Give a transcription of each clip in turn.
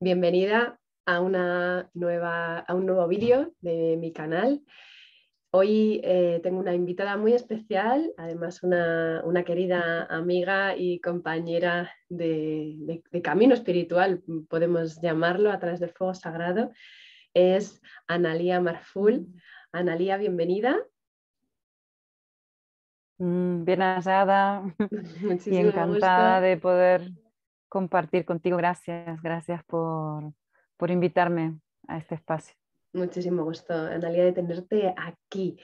Bienvenida a, una nueva, a un nuevo vídeo de mi canal. Hoy eh, tengo una invitada muy especial, además una, querida amiga y compañera de, camino espiritual, podemos llamarlo, a través del fuego sagrado. Es Analía Marful. Analía, bienvenida. Mm, bien asada y encantada de poder compartir contigo. Gracias, gracias por, invitarme a este espacio. Muchísimo gusto, Analia, de tenerte aquí.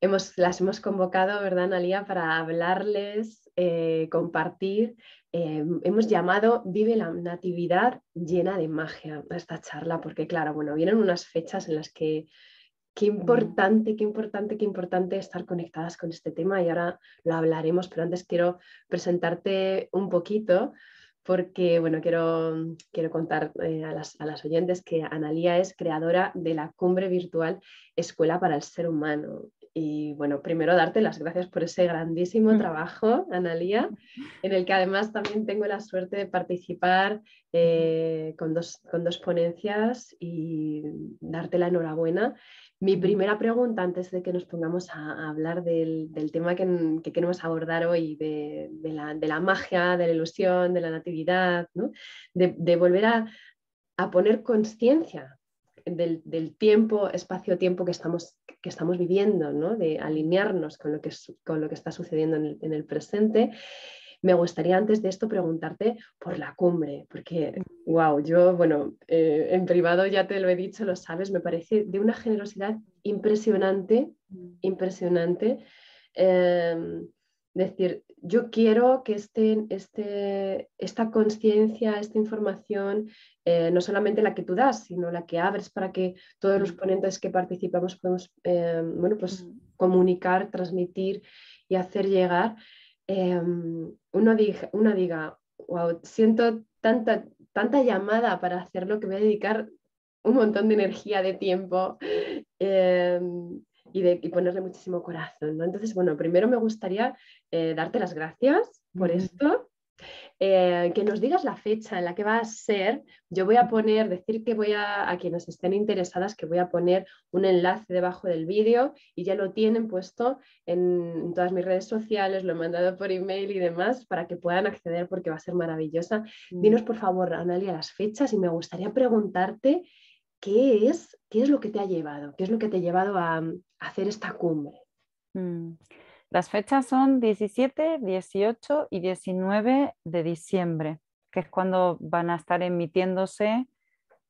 Hemos, las hemos convocado, ¿verdad, Analia, para hablarles, eh, compartir. Eh, hemos llamado Vive la Natividad llena de magia a esta charla, porque claro, bueno, vienen unas fechas en las que qué importante, qué importante, qué importante estar conectadas con este tema y ahora lo hablaremos, pero antes quiero presentarte un poquito porque bueno, quiero, contar eh, a, las, oyentes que Analía es creadora de la cumbre virtual Escuela para el Ser Humano y bueno, primero darte las gracias por ese grandísimo mm. trabajo, Analia, en el que además también tengo la suerte de participar eh, con, dos, ponencias y darte la enhorabuena. Mi primera pregunta, antes de que nos pongamos a, hablar del, tema que, queremos abordar hoy, de, la, magia, de la ilusión, de la natividad, de, volver a, a poner conciencia del, tiempo, espacio-tiempo que estamos, que estamos viviendo, ¿no? de alinearnos con lo que, con lo que está sucediendo en el, presente me gustaría antes de esto preguntarte por la cumbre, porque, wow, yo, bueno, eh, en privado ya te lo he dicho, lo sabes, me parece de una generosidad impresionante, impresionante. Em, decir, yo quiero que estén este, esta conciencia, esta información, eh, no solamente la que tú das, sino la que abres para que todos los mm. ponentes que participamos podemos eh, bueno, pues, mm. comunicar, transmitir y hacer llegar, em, uno, diga, una diga, wow, siento tanta, tanta llamada para hacer que voy a dedicar un montón de energía, de tiempo em, y, ponerle muchísimo corazón. ¿no? Entonces, bueno, primero me gustaría eh, darte las gracias por esto. Eh, que nos digas la fecha en la que va a ser. Yo voy a poner, decir que voy a, a quienes estén interesadas, que voy a poner un enlace debajo del vídeo y ya lo tienen puesto en, en, todas mis redes sociales, lo he mandado por email y demás para que puedan acceder porque va a ser maravillosa. Mm. Dinos por favor, Analia, las fechas y me gustaría preguntarte ¿qué es, lo que te ha llevado? ¿Qué es lo que te ha llevado a, mm, hacer esta cumbre? Mm, las fechas son 17, 18 y 19 de diciembre, que es cuando van a estar emitiéndose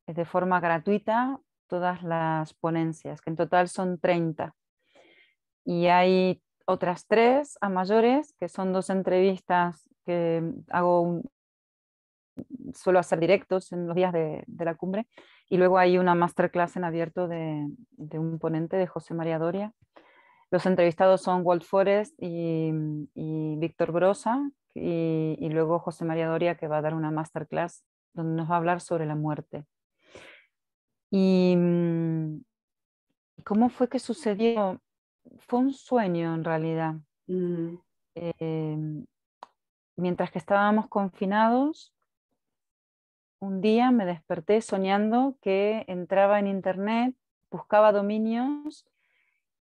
eh, de forma gratuita todas las ponencias, que en total son 30. Y hay otras tres a mayores, que son dos entrevistas que mm, hago suelo hacer directos en los días de la cumbre, y luego hay una masterclass en abierto de, un ponente, de José María Doria. Los entrevistados son Walt Forrest y, Víctor Brosa, y, luego José María Doria, que va a dar una masterclass donde nos va a hablar sobre la muerte. ¿Y mm, cómo fue que sucedió? Fue un sueño en realidad. Mm. Em, mientras que estábamos confinados, un día me desperté soñando que entraba en internet, buscaba dominios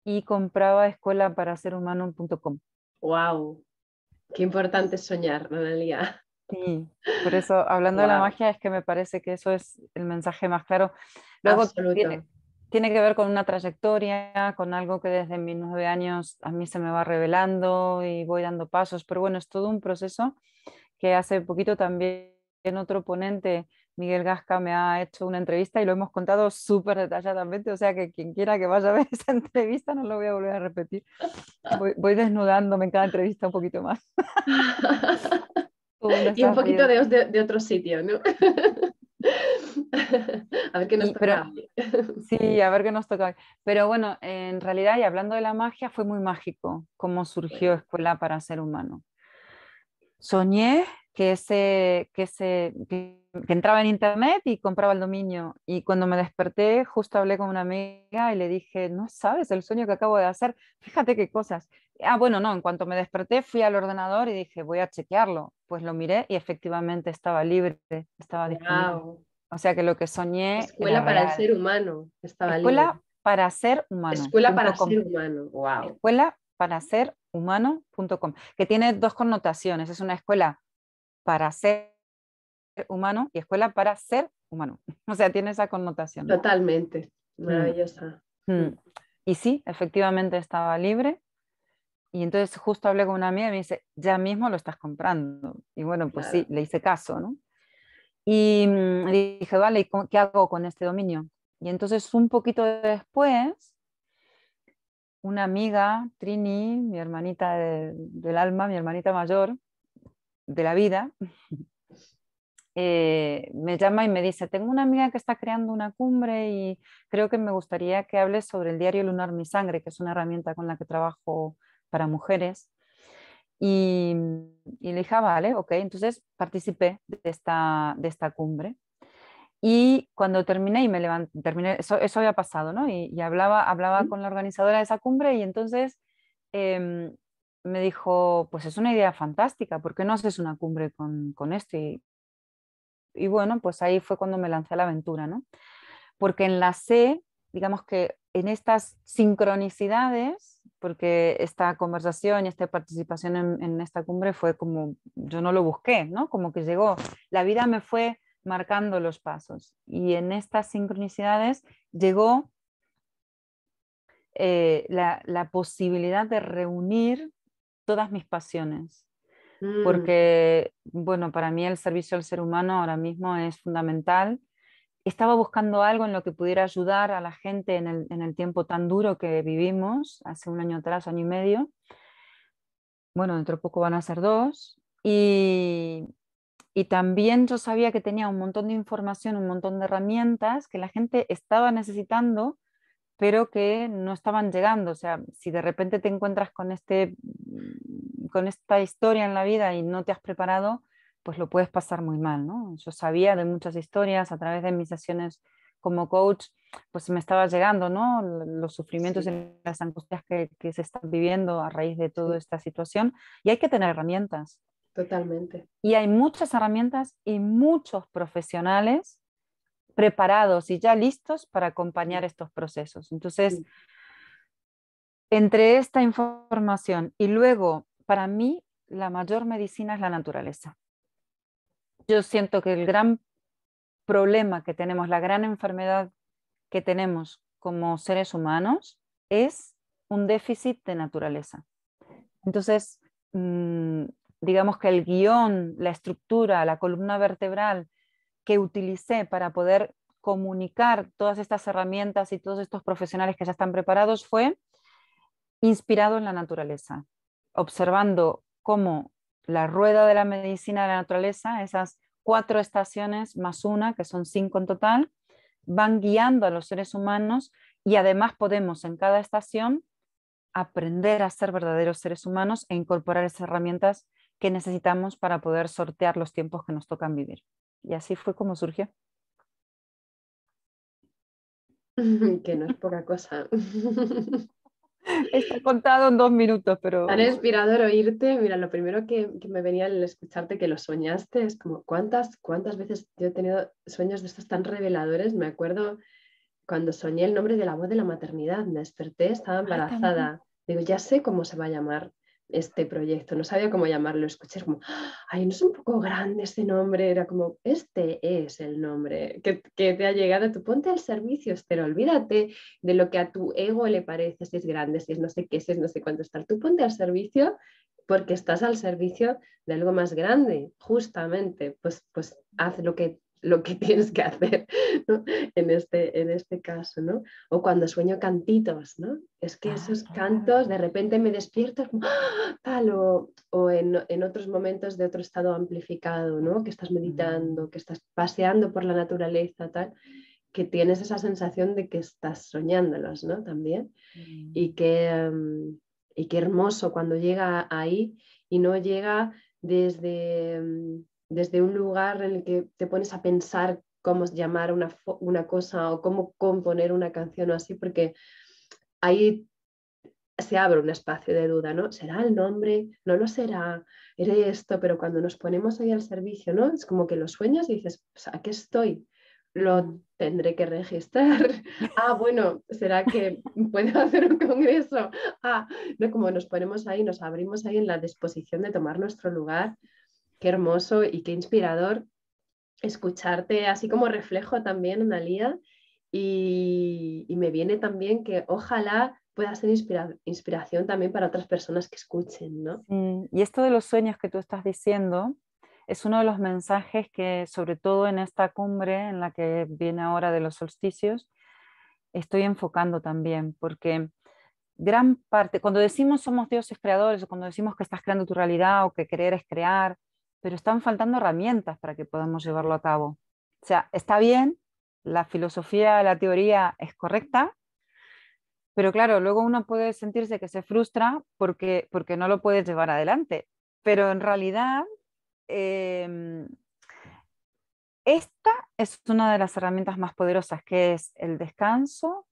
y compraba escuela para ser humano.com. ¡Wow! Qué importante soñar, realidad Sí, por eso hablando de la magia es que me parece que eso es el mensaje más claro. Luego tiene, que ver con una trayectoria, con algo que desde mis nueve años a mí se me va revelando y voy dando pasos, pero bueno, es todo un proceso que hace poquito también en otro ponente, Miguel Gasca, me ha hecho una entrevista y lo hemos contado súper detalladamente, o sea que quien quiera que vaya a ver esa entrevista no lo voy a volver a repetir. Voy, desnudándome en cada entrevista un poquito más. y un poquito de, otro sitio, ¿no? a ver qué nos toca. sí, a ver qué nos toca. Pero bueno, en realidad, y hablando de la magia, fue muy mágico cómo surgió Escuela para Ser Humano. Soñé que, se, que, se, que, entraba en internet y compraba el dominio. Y cuando me desperté, justo hablé con una amiga y le dije, no sabes el sueño que acabo de hacer, fíjate qué cosas. Ah, bueno, no, en cuanto me desperté fui al ordenador y dije, voy a chequearlo. Pues lo miré y efectivamente estaba libre, estaba disponible. O sea que lo que soñé... Escuela para el ser humano, estaba Escuela para ser humano. Escuela para ser humano, wow. Escuela para ser humano.com, que tiene dos connotaciones. Es una escuela para ser humano y escuela para ser humano. O sea, tiene esa connotación. Totalmente, mm. maravillosa. Mm. Mm. Y sí, efectivamente estaba libre. Y entonces justo hablé con una amiga y me dice, ya mismo lo estás comprando. Y bueno, pues sí, le hice caso, ¿no? Y dije, vale, ¿qué hago con este dominio? Y entonces un poquito después, una amiga, Trini, mi hermanita del alma, mi hermanita mayor, de la vida, eh, me llama y me dice, tengo una amiga que está creando una cumbre y creo que me gustaría que hables sobre el diario Lunar Mi Sangre, que es una herramienta con la que trabajo para mujeres. Y, le dije, ah, vale, ok, entonces participé de esta, de esta cumbre. Y cuando terminé y me levanté, terminé, eso, había pasado, ¿no? Y, hablaba, hablaba con la organizadora de esa cumbre y entonces em, me dijo, pues es una idea fantástica, ¿por qué no haces una cumbre con, con esto? Y, bueno, pues ahí fue cuando me lancé a la aventura, ¿no? Porque enlacé, digamos que en estas sincronicidades, porque esta conversación y esta participación en, en esta cumbre fue como, yo no lo busqué, ¿no? Como que llegó, la vida me fue marcando los pasos y en estas sincronicidades llegó eh, la, la, posibilidad de reunir todas mis pasiones. Mm. Porque, bueno, para mí el servicio al ser humano ahora mismo es fundamental. Estaba buscando algo en lo que pudiera ayudar a la gente en el, tiempo tan duro que vivimos, hace un año atrás, año y medio. Bueno, dentro de poco van a ser dos. Y, y también yo sabía que tenía un montón de información, un montón de herramientas que la gente estaba necesitando, pero que no estaban llegando. O sea, si de repente te encuentras con, este, mm, con esta historia en la vida y no te has preparado, pues lo puedes pasar muy mal, Yo sabía de muchas historias a través de mis sesiones como coach, pues me estaba llegando, ¿no? Los sufrimientos y las angustias que, se están viviendo a raíz de toda esta situación. Y hay que tener herramientas. Totalmente. Y hay muchas herramientas y muchos profesionales preparados y ya listos para acompañar estos procesos. Entonces, entre esta información y luego, para mí, la mayor medicina es la naturaleza. Yo siento que el gran problema que tenemos, la gran enfermedad que tenemos como seres humanos es un déficit de naturaleza. Entonces, mm, digamos que el guión, la estructura, la columna vertebral que utilicé para poder comunicar todas estas herramientas y todos estos profesionales que ya están preparados fue inspirado en la naturaleza, observando cómo la rueda de la medicina de la naturaleza, esas cuatro estaciones más una, que son cinco en total, van guiando a los seres humanos y además podemos en cada estación aprender a ser verdaderos seres humanos e incorporar esas herramientas que necesitamos para poder sortear los tiempos que nos tocan vivir. Y así fue como surgió. Que no es poca cosa. Está contado en dos minutos, pero... Tan inspirador oírte. Mira, lo primero que, me venía al escucharte que lo soñaste es como cuántas, cuántas veces yo he tenido sueños de estos tan reveladores. Me acuerdo cuando soñé el nombre de la voz de la maternidad, me desperté, estaba ah, embarazada. Digo, ya sé cómo se va a llamar este proyecto, no sabía cómo llamarlo, escuché como, ay, no es un poco grande ese nombre, era como, este es el nombre que, te ha llegado, tú ponte al servicio, pero olvídate de lo que a tu ego le parece, si es grande, si es no sé qué, si es no sé cuánto estar, tú ponte al servicio porque estás al servicio de algo más grande, justamente, pues, pues haz lo que lo que tienes que hacer en, este, en este caso, ¿no? O cuando sueño cantitos, ¿no? Es que esos ah, cantos, de repente me despierto, ¡ah! tal, o, en, otros momentos de otro estado amplificado, ¿no? Que estás meditando, mm. que estás paseando por la naturaleza, tal que tienes esa sensación de que estás soñándolos, ¿no? También. Mm. Y, que, em, qué hermoso cuando llega ahí y no llega desde, em, desde un lugar en el que te pones a pensar cómo llamar una, cosa o cómo componer una canción o así, porque ahí se abre un espacio de duda, ¿no? ¿Será el nombre? ¿No lo será? ¿Era esto? Pero cuando nos ponemos ahí al servicio, ¿no? Es como que lo sueñas y dices, ¿a qué estoy? Lo tendré que registrar. Ah, bueno, ¿será que puedo hacer un congreso? Ah, ¿no? Como nos ponemos ahí, nos abrimos ahí en la disposición de tomar nuestro lugar, Qué hermoso y qué inspirador escucharte así como reflejo también, Analia. Y, me viene también que ojalá pueda ser inspiración también para otras personas que escuchen, Y esto de los sueños que tú estás diciendo es uno de los mensajes que, sobre todo en esta cumbre en la que viene ahora de los solsticios, estoy enfocando también, porque gran parte, cuando decimos somos dioses creadores o cuando decimos que estás creando tu realidad o que querer es crear, pero están faltando herramientas para que podamos llevarlo a cabo. O sea, está bien, la filosofía, la teoría es correcta, pero claro, luego uno puede sentirse que se frustra porque, porque no lo puede llevar adelante. Pero en realidad, em, esta es una de las herramientas más poderosas, que es el descanso,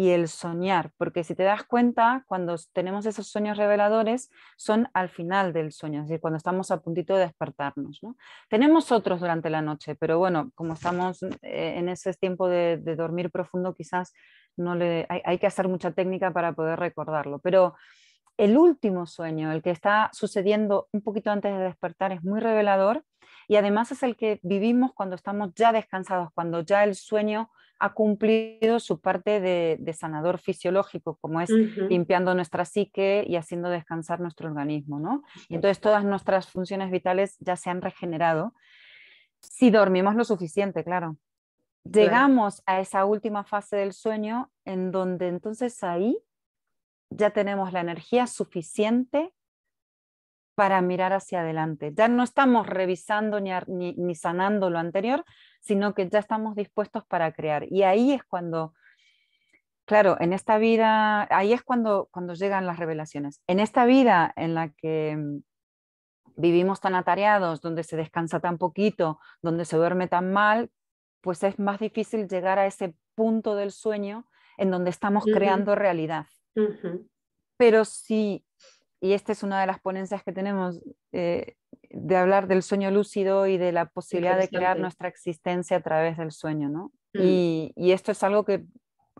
y el soñar, porque si te das cuenta, cuando tenemos esos sueños reveladores, son al final del sueño, es decir, cuando estamos a puntito de despertarnos. Tenemos otros durante la noche, pero bueno, como estamos en eh, ese tiempo de, dormir profundo, quizás no hay, hay que hacer mucha técnica para poder recordarlo, pero el último sueño, el que está sucediendo un poquito antes de despertar, es muy revelador y además es el que vivimos cuando estamos ya descansados, cuando ya el sueño ha cumplido su parte de, sanador fisiológico, como es limpiando nuestra psique y haciendo descansar nuestro organismo, ¿no? Y entonces todas nuestras funciones vitales ya se han regenerado si dormimos lo suficiente, claro. Llegamos a esa última fase del sueño en donde entonces ahí ya tenemos la energía suficiente para mirar hacia adelante. Ya no estamos revisando ni, ni, sanando lo anterior, sino que ya estamos dispuestos para crear. Y ahí es cuando, claro, en esta vida, ahí es cuando, cuando llegan las revelaciones. En esta vida en la que mm, vivimos tan atareados, donde se descansa tan poquito, donde se duerme tan mal, pues es más difícil llegar a ese punto del sueño en donde estamos creando realidad. Pero si y esta es una de las ponencias que tenemos, eh, de hablar del sueño lúcido y de la posibilidad de crear nuestra existencia a través del sueño, ¿no? Mm. Y, esto es algo que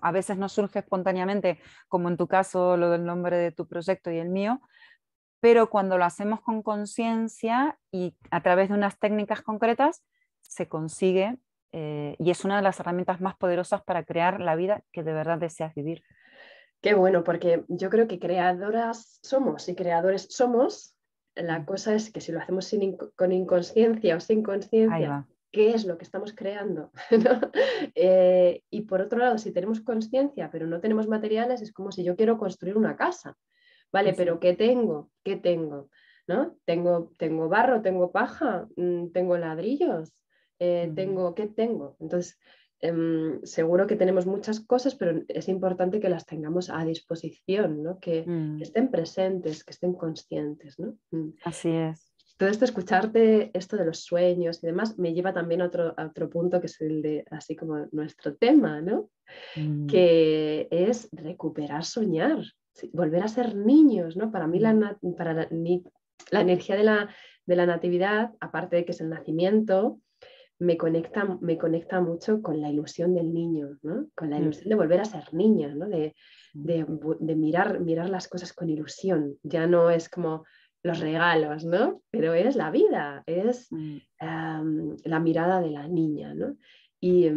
a veces no surge espontáneamente, como en tu caso, lo del nombre de tu proyecto y el mío, pero cuando lo hacemos con conciencia y a través de unas técnicas concretas, se consigue eh, y es una de las herramientas más poderosas para crear la vida que de verdad deseas vivir. Qué bueno, porque yo creo que creadoras somos y creadores somos. La mm. cosa es que si lo hacemos con inconsciencia o sin conciencia, ¿qué es lo que estamos creando? Eh, y por otro lado, si tenemos conciencia pero no tenemos materiales, es como si yo quiero construir una casa. Vale, pero ¿qué tengo? ¿Qué tengo? ¿No? Tengo, tengo barro, tengo paja, mm, tengo ladrillos, eh, mm. tengo, ¿qué tengo? Entonces, Em, seguro que tenemos muchas cosas, pero es importante que las tengamos a disposición, ¿no? que, mm. estén presentes, que estén conscientes. ¿no? Mm. Así es. Todo esto, escucharte esto de los sueños y demás, me lleva también a otro, otro punto que es el de, así como nuestro tema, ¿no? Mm. Que es recuperar soñar, volver a ser niños, ¿no? Para mí la, para la, la energía de la, de la natividad, aparte de que es el nacimiento, me conecta, me conecta mucho con la ilusión del niño, con la mm. ilusión de volver a ser niña, mm. de, mirar, mirar las cosas con ilusión. Ya no es como los regalos, ¿no? pero es la vida, es mm. la mirada de la niña. Y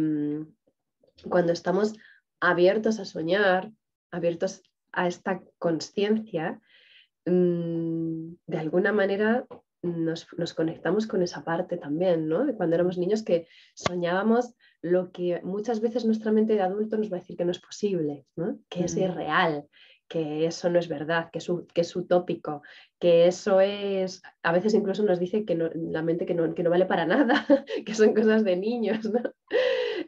cuando estamos abiertos a soñar, abiertos a esta conciencia, de alguna manera nos, conectamos con esa parte también, ¿no? De cuando éramos niños que soñábamos lo que muchas veces nuestra mente de adulto nos va a decir que no es posible, ¿no? que es irreal, que eso no es verdad, que es, utópico, que eso es, a veces incluso nos dice que la mente que no, vale para nada, que son cosas de niños, ¿no?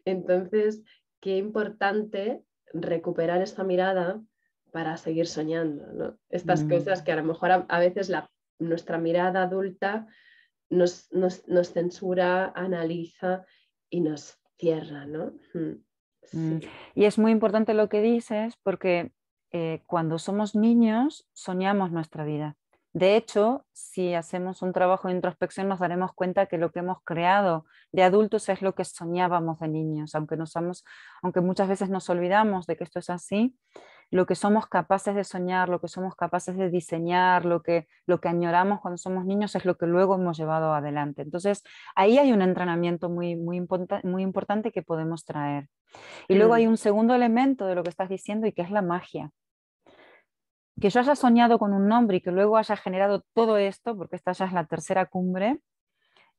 Entonces, qué importante recuperar esta mirada para seguir soñando, ¿no? Estas mm. cosas que a lo mejor a veces la, nuestra mirada adulta nos, censura, analiza y nos cierra, ¿no? Mm, mm, y es muy importante lo que dices porque eh, cuando somos niños soñamos nuestra vida. De hecho, si hacemos un trabajo de introspección nos daremos cuenta que lo que hemos creado de adultos es lo que soñábamos de niños, aunque, aunque muchas veces nos olvidamos de que esto es así lo que somos capaces de soñar, lo que somos capaces de diseñar, lo que, lo que añoramos cuando somos niños es lo que luego hemos llevado adelante. Entonces, ahí hay un entrenamiento muy, muy, muy importante que podemos traer. Y luego mm. hay un segundo elemento de lo que estás diciendo y que es la magia que yo haya soñado con un nombre y que luego haya generado todo esto, porque esta ya es la tercera cumbre,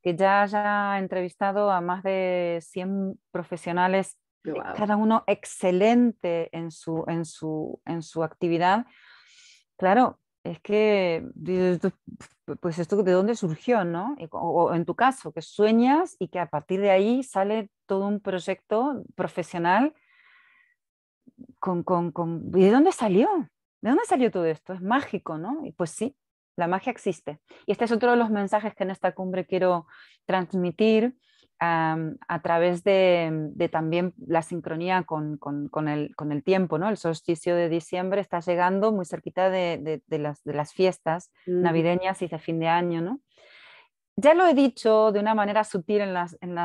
que ya haya entrevistado a más de 100 profesionales cada uno excelente en su, en su, en su actividad. Claro, es que, pues esto de dónde surgió, ¿no? O, en tu caso, que sueñas y que a partir de ahí sale todo un proyecto profesional con, con, con... ¿Y de dónde salió? ¿De dónde salió todo esto? Es mágico, ¿no? Y pues sí, la magia existe. Y este es otro de los mensajes que en esta cumbre quiero transmitir, a través de, también la sincronía con, el, tiempo, ¿no? El solsticio de diciembre está llegando muy cerquita de, de las, fiestas navideñas y de fin de año, ¿no? Ya lo he dicho de una manera sutil en las, en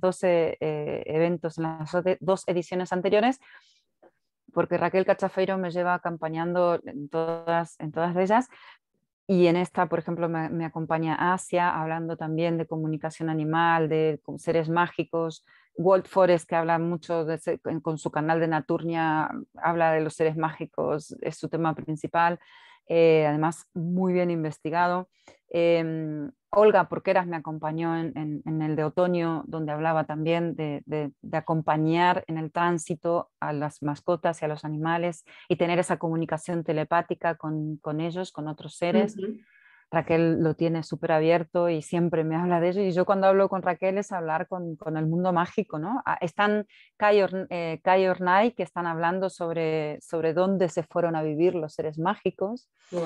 12 eh, eventos, en las dos ediciones anteriores, porque Raquel Cachafeiro me lleva acompañando en todas, en todas ellas, y en esta, por ejemplo, me, acompaña Asia, hablando también de comunicación animal, de seres mágicos. Walt Forest, que habla mucho con su canal de Naturnia, habla de los seres mágicos, es su tema principal. Eh, además, muy bien investigado. Em, Olga Porqueras me acompañó en, en, el de otoño, donde hablaba también de, acompañar en el tránsito a las mascotas y a los animales y tener esa comunicación telepática con, ellos, con otros seres. Raquel lo tiene súper abierto y siempre me habla de ello. Y yo cuando hablo con Raquel es hablar con, el mundo mágico, ¿no? Ah, están Kai, eh, que están hablando sobre, sobre dónde se fueron a vivir los seres mágicos. Wow.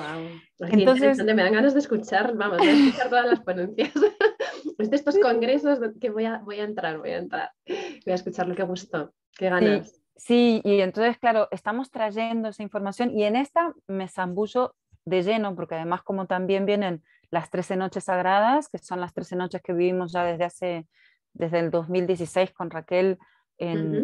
Pues entonces, me dan ganas de escuchar, vamos, de escuchar todas las ponencias. de estos congresos que voy a, voy a entrar, voy a entrar. Voy a escuchar lo que gustó. qué ganas. Sí. Sí, y entonces, claro, estamos trayendo esa información y en esta me zambullo de lleno, porque además como también vienen las 13 noches sagradas, que son las 13 noches que vivimos ya desde hace, desde el 2016 con Raquel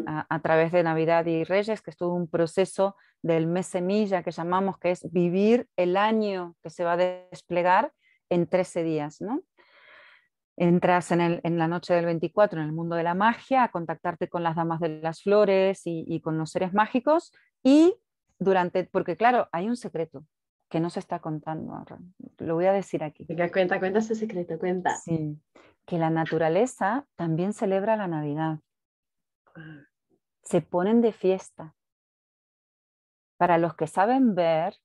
a, través de Navidad y Reyes, que estuvo un proceso del mes semilla que llamamos, que es vivir el año que se va a desplegar en 13 días, ¿no? entras en, la noche del 24 en el mundo de la magia, a contactarte con las damas de las flores y, con los seres mágicos y durante, porque claro, hay un secreto, que no se está contando Lo voy a decir aquí. cuenta, cuenta ese secreto, cuenta. que la naturaleza también celebra la Navidad. Ah. Se ponen de fiesta. Para los que saben ver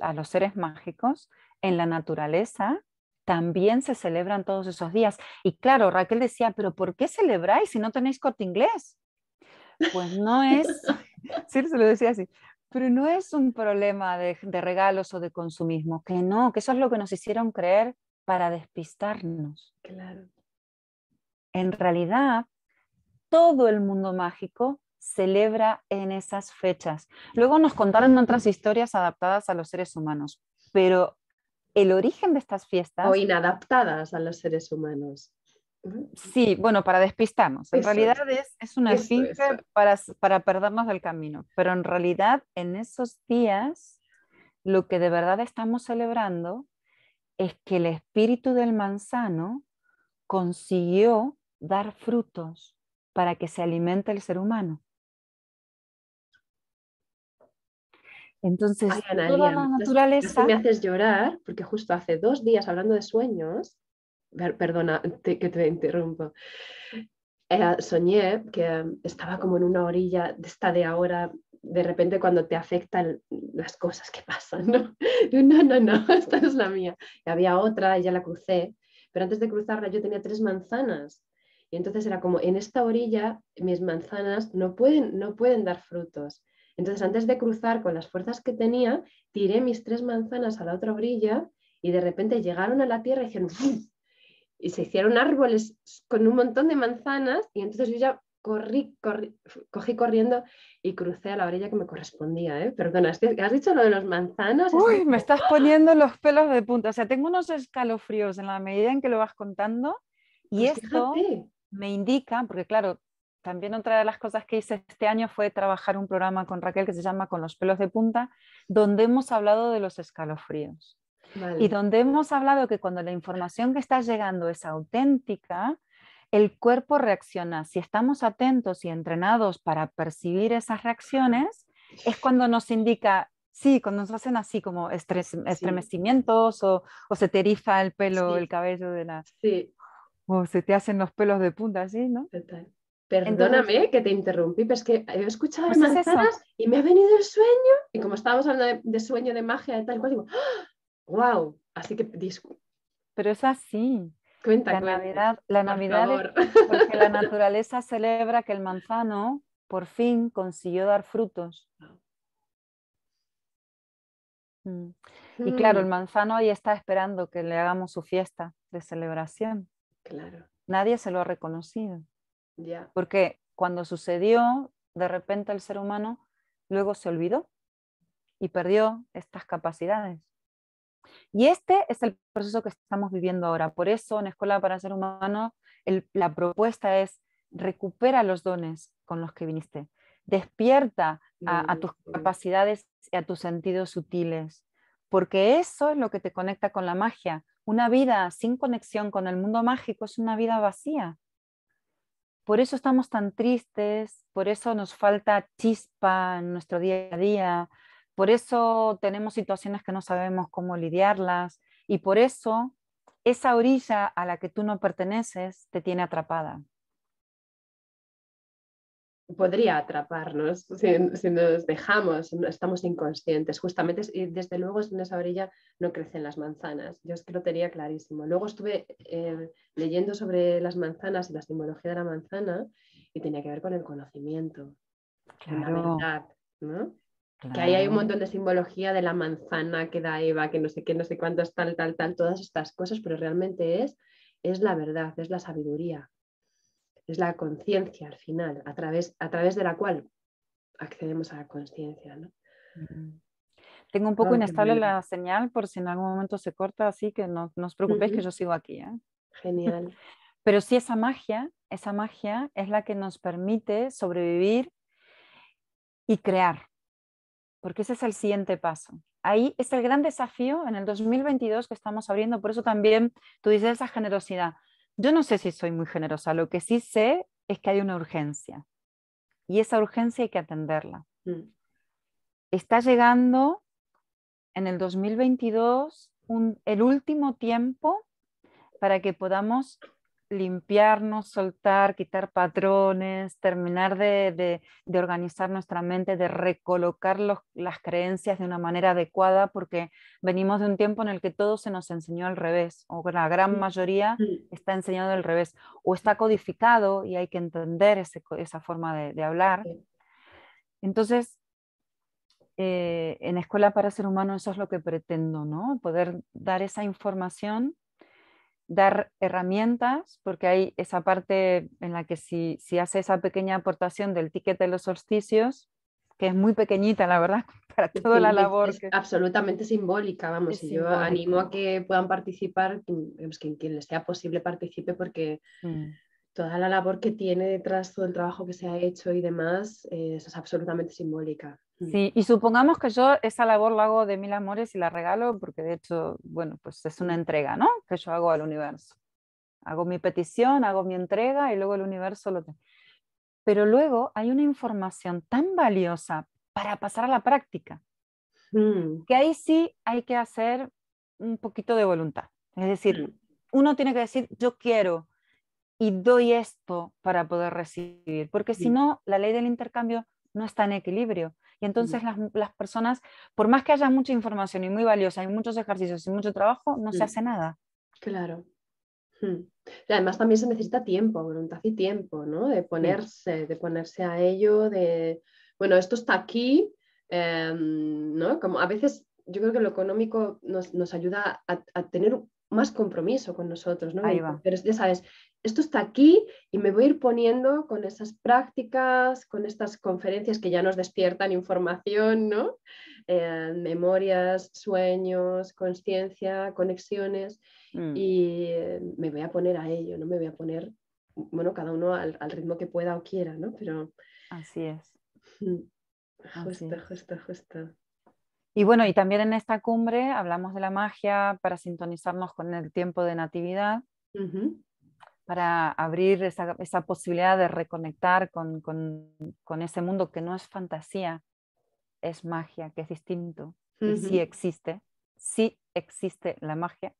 a los seres mágicos, en la naturaleza también se celebran todos esos días. Y claro, Raquel decía, pero ¿por qué celebráis si no tenéis corte inglés? Pues no es, sí, se lo decía así, pero no es un problema de, regalos o de consumismo, que no, que eso es lo que nos hicieron creer para despistarnos. Claro. En realidad, todo el mundo mágico celebra en esas fechas. Luego nos contaron otras historias adaptadas a los seres humanos, pero el origen de estas fiestas... O inadaptadas a los seres humanos. Sí, bueno, para despistarnos. En realidad es, una eso, Para, para perdernos del camino, pero en realidad en esos días lo que de verdad estamos celebrando es que el espíritu del manzano consiguió dar frutos para que se alimente el ser humano. Entonces, toda la naturaleza... me haces llorar, porque justo hace dos días, hablando de sueños, perdona que te interrumpo. Eh, soñé que em, estaba como en una orilla de esta de ahora, de repente cuando te afectan las cosas que pasan, ¿no? No, no, no, esta es la mía. había otra, ya la crucé, pero antes de cruzarla yo tenía tres manzanas. Y entonces era como, en esta orilla mis manzanas no pueden, no pueden dar frutos. Entonces antes de cruzar con las fuerzas que tenía, tiré mis tres manzanas a la otra orilla y de repente llegaron a la tierra y dijeron, y se hicieron árboles con un montón de manzanas y entonces yo ya corrí, cogí corriendo y crucé a la orilla que me correspondía. ¿eh? Perdona, ¿has dicho lo de los manzanas? Uy, me estás poniendo los pelos de punta. O sea, tengo unos escalofríos en la medida en que lo vas contando y pues esto me indica, porque claro, también otra de las cosas que hice este año fue trabajar un programa con Raquel que se llama Con los pelos de punta, donde hemos hablado de los escalofríos. Y donde hemos hablado que cuando la información que está llegando es auténtica, el cuerpo reacciona. Si estamos atentos y entrenados para percibir esas reacciones, es cuando nos indica, sí, cuando nos hacen así como estremecimientos o, o, se te eriza el pelo, el cabello de la... Sí. O se te hacen los pelos de punta, así, ¿no? Perdóname que te interrumpí, pero es que he escuchado pues y me ha venido el sueño y como estábamos hablando de, sueño, de magia, de tal cual, digo, ¡ah! wow, así que Pero es así. Cuenta, la Navidad, la Navidad porque la naturaleza celebra que el manzano por fin consiguió dar frutos. Mm. Y mm. claro, el manzano ahí está esperando que le hagamos su fiesta de celebración. Claro. Nadie se lo ha reconocido. Porque cuando sucedió, de repente el ser humano luego se olvidó y perdió estas capacidades. Y este es el proceso que estamos viviendo ahora. Por eso en Escuela para Ser Humano la propuesta es recupera los dones con los que viniste, despierta a, tus capacidades y a tus sentidos sutiles, porque eso es lo que te conecta con la magia. Una vida sin conexión con el mundo mágico es una vida vacía. Por eso estamos tan tristes, por eso nos falta chispa en nuestro día a día, por eso tenemos situaciones que no sabemos cómo lidiarlas y por eso esa orilla a la que tú no perteneces te tiene atrapada. Podría atraparnos si, nos dejamos, estamos inconscientes. Justamente, y desde luego, en esa orilla no crecen las manzanas. Yo es que lo tenía clarísimo. Luego estuve eh, leyendo sobre las manzanas y la simbología de la manzana y tenía que ver con el conocimiento, la verdad. ¿no? Que ahí hay un montón de simbología de la manzana que da Eva, que no sé qué, no sé cuántas, tal, tal, tal, todas estas cosas, pero realmente es, es la verdad, es la sabiduría, es la conciencia al final, a través, a través de la cual accedemos a la conciencia. Mm. Tengo un poco inestable la señal por si en algún momento se corta, así que no, no os preocupéis que yo sigo aquí. ¿eh? Genial. Pero sí esa magia, esa magia es la que nos permite sobrevivir y crear porque ese es el siguiente paso. Ahí es el gran desafío en el 2022 que estamos abriendo, por eso también tú dices esa generosidad. Yo no sé si soy muy generosa, lo que sí sé es que hay una urgencia y esa urgencia hay que atenderla. Mm. Está llegando en el 2022 el último tiempo para que podamos limpiarnos, soltar, quitar patrones, terminar de, organizar nuestra mente, de recolocar las creencias de una manera adecuada, porque venimos de un tiempo en el que todo se nos enseñó al revés, o la gran mayoría está enseñado al revés, o está codificado y hay que entender esa forma de, hablar. Entonces, eh, en Escuela para Ser Humano eso es lo que pretendo, ¿no? Poder dar esa información dar herramientas, porque hay esa parte en la que si, hace esa pequeña aportación del ticket de los solsticios, que es muy pequeñita, la verdad, para toda la labor. Es Absolutamente simbólica, vamos, y yo animo a que puedan participar, que quien, les sea posible participe, porque mm. toda la labor que tiene detrás, todo el trabajo que se ha hecho y demás, es absolutamente simbólica. Mm. Sí, y supongamos que yo esa labor la hago de mil amores y la regalo porque de hecho, bueno, pues es una entrega, ¿no? Que yo hago al universo. Hago mi petición, hago mi entrega y luego el universo lo... Pero luego hay una información tan valiosa para pasar a la práctica, mm. que ahí sí hay que hacer un poquito de voluntad. Es decir, mm. uno tiene que decir, yo quiero y doy esto para poder recibir, porque si no, la ley del intercambio no está en equilibrio y entonces las, personas, por más que haya mucha información y muy valiosa, y muchos ejercicios y mucho trabajo, no se mm. hace nada. Claro. Mm. Además también se necesita tiempo, voluntad y tiempo, ¿no? De ponerse, de ponerse a ello, de, bueno, esto está aquí, em, ¿no? Como a veces yo creo que lo económico nos, ayuda a, a, tener más compromiso con nosotros, ¿no? Ahí va. Pero ya sabes, esto está aquí y me voy a ir poniendo con esas prácticas, con estas conferencias que ya nos despiertan información, ¿no? Eh, memorias, sueños, conciencia, conexiones mm. y eh, me voy a poner a ello, no me voy a poner, bueno, cada uno al, ritmo que pueda o quiera, ¿no? Pero... Así es. Mm. Justo, justo, justo. Y bueno, y también en esta cumbre hablamos de la magia para sintonizarnos con el tiempo de natividad para abrir esa, posibilidad de reconectar con, ese mundo que no es fantasía, es magia, que es distinto. sí existe, sí existe la magia.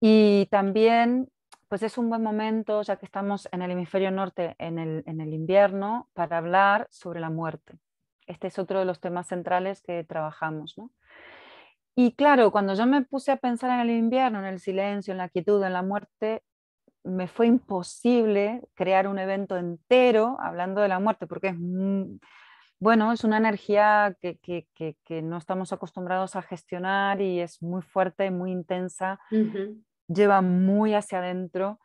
Y también, pues es un buen momento, ya que estamos en el hemisferio norte, en el, en el invierno, para hablar sobre la muerte. Este es otro de los temas centrales que trabajamos, Y claro, cuando yo me puse a pensar en el invierno, en el silencio, en la quietud, en la muerte, me fue imposible crear un evento entero hablando de la muerte, porque es, bueno, es una energía que, que, no estamos acostumbrados a gestionar y es muy fuerte, muy intensa, lleva muy hacia adentro.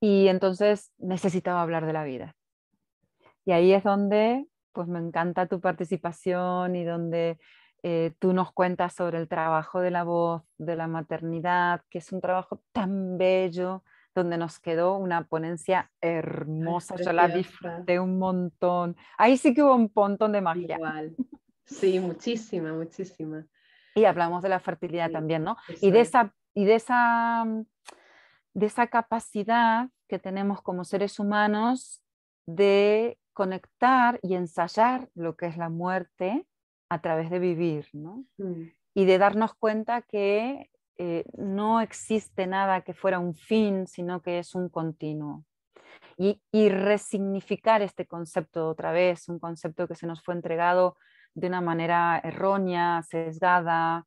Y entonces necesitaba hablar de la vida. Y ahí es donde pues me encanta tu participación y donde eh, tú nos cuentas sobre el trabajo de la voz, de la maternidad, que es un trabajo tan bello, donde nos quedó una ponencia hermosa. Yo la disfruté un montón. Ahí sí que hubo un montón de magia. Sí, muchísima, muchísima. Y hablamos de la fertilidad también, ¿no? Y de esa, y de mm, de esa capacidad que tenemos como seres humanos de conectar y ensayar lo que es la muerte a través de vivir, ¿no? Mm. Y de darnos cuenta que eh, no existe nada que fuera un fin, sino que es un continuo. Y, resignificar este concepto otra vez, un concepto que se nos fue entregado de una manera errónea, sesgada,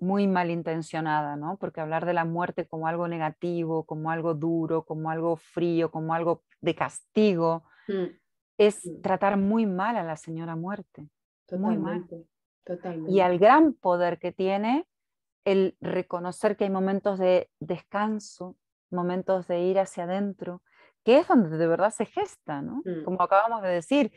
muy malintencionada, ¿no? Porque hablar de la muerte como algo negativo, como algo duro, como algo frío, como algo de castigo, mm. es mm. tratar muy mal a la señora muerte muy mal. Totalmente. Y al gran poder que tiene el reconocer que hay momentos de descanso, momentos de ir hacia adentro, que es donde de verdad se gesta, ¿no? Mm. Como acabamos de decir,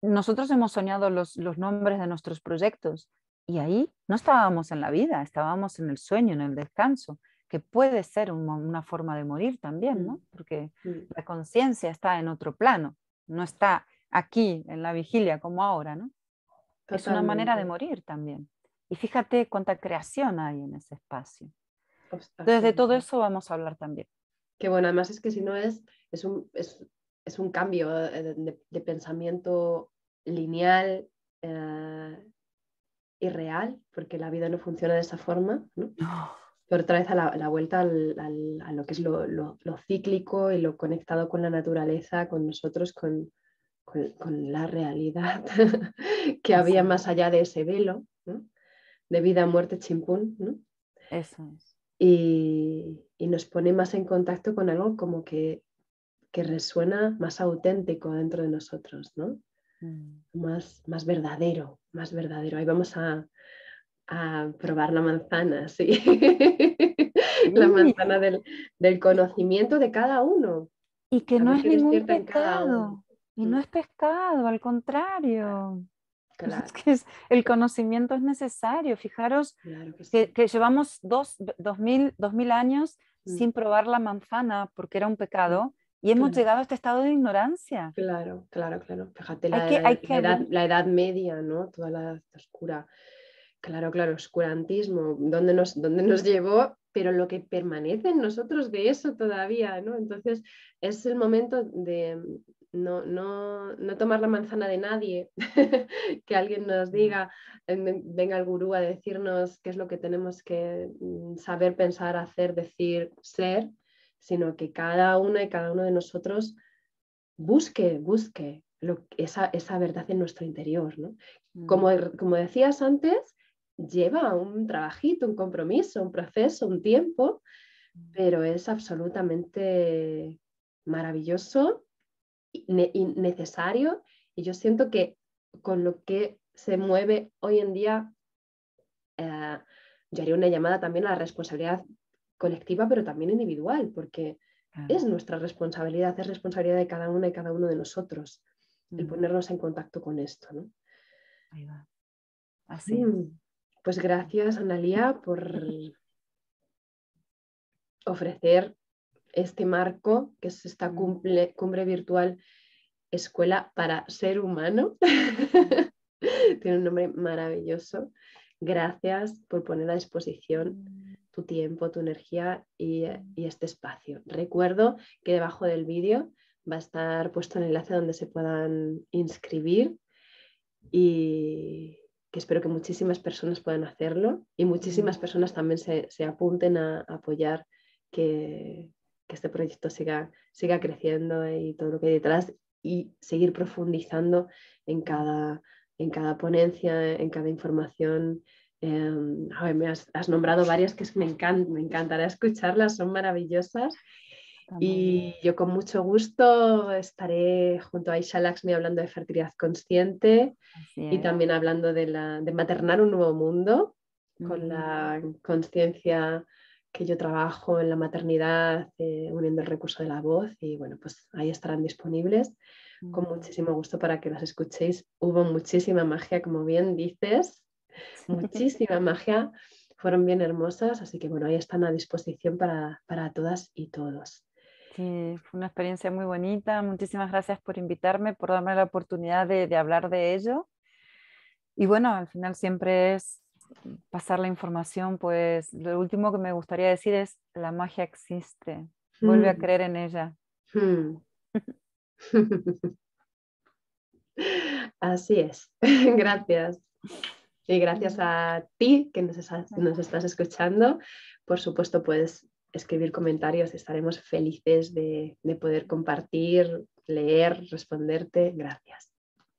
nosotros hemos soñado los, los nombres de nuestros proyectos y ahí no estábamos en la vida, estábamos en el sueño, en el descanso, que puede ser una forma de morir también, ¿no? Mm. Porque mm. la conciencia está en otro plano, no está aquí en la vigilia como ahora, ¿no? Es una manera de morir también. Y fíjate cuánta creación hay en ese espacio. Pues, Entonces, de todo eso vamos a hablar también. Qué bueno, además es que si no es, es un, cambio eh, de, pensamiento lineal y eh, real, porque la vida no funciona de esa forma, ¿no? Pero otra vez a la, vuelta a lo que es lo, cíclico y lo conectado con la naturaleza, con nosotros, con, con, la realidad que había más allá de ese velo, de vida, muerte, chimpún. ¿no? Eso es. Y, nos pone más en contacto con algo como que, resuena más auténtico dentro de nosotros, ¿no? Mm. Más, más verdadero, más verdadero. Ahí vamos a, probar la manzana, sí. la manzana del, del, conocimiento de cada uno. Y que no es ningún pecado. Y no mm. es pescado, al contrario. Pues claro. el conocimiento es necesario. Fijaros que, llevamos dos, mil, años mm. sin probar la manzana porque era un mm. pecado y hemos llegado a este estado de ignorancia. Claro, claro, claro. Fíjate la, edad, la, edad, media, ¿no? Toda la edad oscura. Claro, claro, oscurantismo, ¿dónde nos, dónde nos llevó? Pero lo que permanece en nosotros de eso todavía, ¿no? Entonces es el momento de, no, tomar la manzana de nadie, que alguien nos diga, venga el gurú a decirnos qué es lo que tenemos que mm, saber, pensar, hacer, decir, ser, sino que cada uno y cada uno de nosotros busque, busque esa, verdad en nuestro interior. ¿no? Mm. Er, como decías antes, lleva un trabajito, un compromiso, un proceso, un tiempo, mm. pero es absolutamente maravilloso necesario y yo siento que con lo que se mueve hoy en día, eh, yo haría una llamada también a la responsabilidad colectiva, pero también individual, porque es nuestra responsabilidad, es responsabilidad de cada una y cada uno de nosotros el mm. ponernos en contacto con esto. ¿no? Así. Mm, pues gracias, Analia por ofrecer este marco, que es esta cumbre virtual Escuela para Ser Humano. Tiene un nombre maravilloso. Gracias por poner a disposición mm. tu tiempo, tu energía eh, y, este espacio. Recuerdo que debajo del vídeo va a estar puesto un enlace donde se puedan inscribir y que espero que muchísimas personas puedan hacerlo y muchísimas personas también se, se apunten a apoyar que, que este proyecto siga, siga creciendo eh, y todo lo que hay detrás y seguir profundizando en cada, en cada ponencia, en cada información. Eh, a ver, me has, nombrado varias que me, encant, me encantará escucharlas, son maravillosas. Y yo con mucho gusto estaré junto a Aisha Laxmi hablando de fertilidad consciente y también hablando de, la, de maternar un nuevo mundo con la conciencia que yo trabajo en la maternidad eh, uniendo el recurso de la voz y bueno, pues ahí estarán disponibles con mm. muchísimo gusto para que las escuchéis. Hubo muchísima magia, como bien dices, muchísima magia, fueron bien hermosas, así que bueno, ahí están a disposición para, para todas y todos. Sí, fue una experiencia muy bonita, muchísimas gracias por invitarme, por darme la oportunidad de, de hablar de ello. Y bueno, al final siempre es pasar la información, pues lo último que me gustaría decir es, la magia existe, vuelve a hmm. creer en ella. Hmm. Así es, gracias. Y gracias a ti que nos, estás escuchando. Por supuesto, puedes escribir comentarios, estaremos felices de, poder compartir, leer, responderte. Gracias.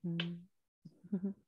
Mm.